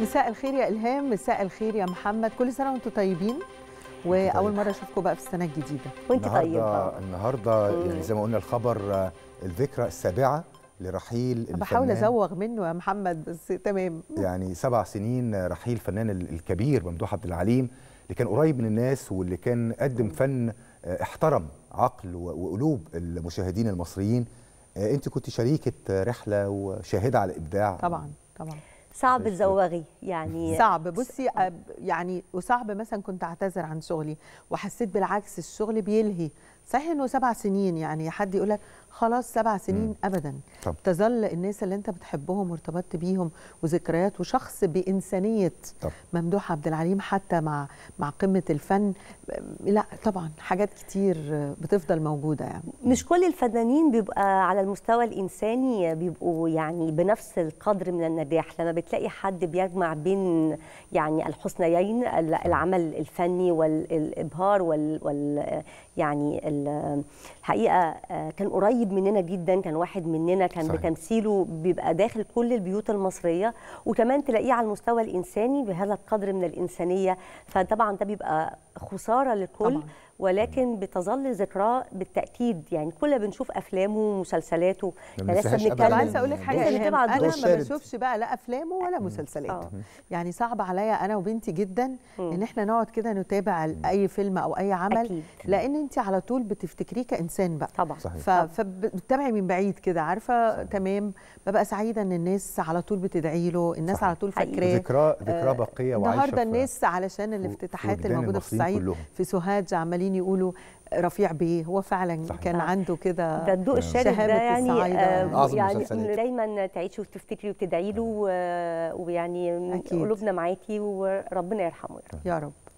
مساء الخير يا إلهام مساء الخير يا محمد كل سنة وأنتم طيبين واول مره اشوفكم بقى في السنه الجديده وانت طيب النهارده يعني زي ما قلنا الخبر الذكرى السابعه لرحيل الفنان بحاول ازوغ منه يا محمد بس تمام يعني سبع سنين رحيل الفنان الكبير ممدوح عبد العليم اللي كان قريب من الناس واللي كان قدم فن آه، احترم عقل وقلوب المشاهدين المصريين آه، انت كنت شريكه رحله وشاهده على الابداع طبعا طبعا صعب تزوغي يعني صعب بصي يعني وصعب مثلا كنت اعتذر عن شغلي وحسيت بالعكس الشغل بيلهي صحيح انه سبع سنين يعني حد يقول لك خلاص سبع سنين مم. ابدا طب. تظل الناس اللي انت بتحبهم وارتبطت بيهم وذكريات وشخص بانسانيه طب. ممدوح عبد العليم حتى مع مع قمه الفن لا طبعا حاجات كتير بتفضل موجوده يعني مش كل الفنانين بيبقى على المستوى الانساني بيبقوا يعني بنفس القدر من النجاح لما بتلاقي حد بيجمع بين يعني الحسنيين العمل الفني والابهار وال, وال يعني الحقيقه آه، كان قريب مننا جدا كان واحد مننا كان صحيح. بتمثيله بيبقى داخل كل البيوت المصريه وكمان تلاقيه على المستوى الانساني بهذا القدر من الانسانيه فطبعا ده بيبقى خساره للكل طبعا. ولكن بتظل ذكراه بالتاكيد يعني كلنا بنشوف افلامه ومسلسلاته يعني لسه بنتكلم عايزه اقول لك حاجه انا ما بشوفش بقى لا افلامه ولا مسلسلاته اه. يعني صعب عليا انا وبنتي جدا ان احنا نقعد كده نتابع اي فيلم او اي عمل أكيد. لان انت على طول بتفتكريه كانسان بقى طبعا فبتتابعي من بعيد كده عارفه تمام ببقى سعيده ان الناس على طول بتدعي له الناس صحيح. على طول فاكراه ذكراه ذكراه باقيه وعايشه النهارده الناس علشان الافتتاحات الموجوده في الصعيد في سوهاج عمالين السعوديين يقولوا رفيع بيه هو فعلا صحيح. كان عنده كده ده الضوء آه. الشارع ده يعني آه يعني دايما تعيشي وتفتكري وتدعي له آه. ويعني قلوبنا معاكي وربنا يرحمه آه. يا رب, يا رب.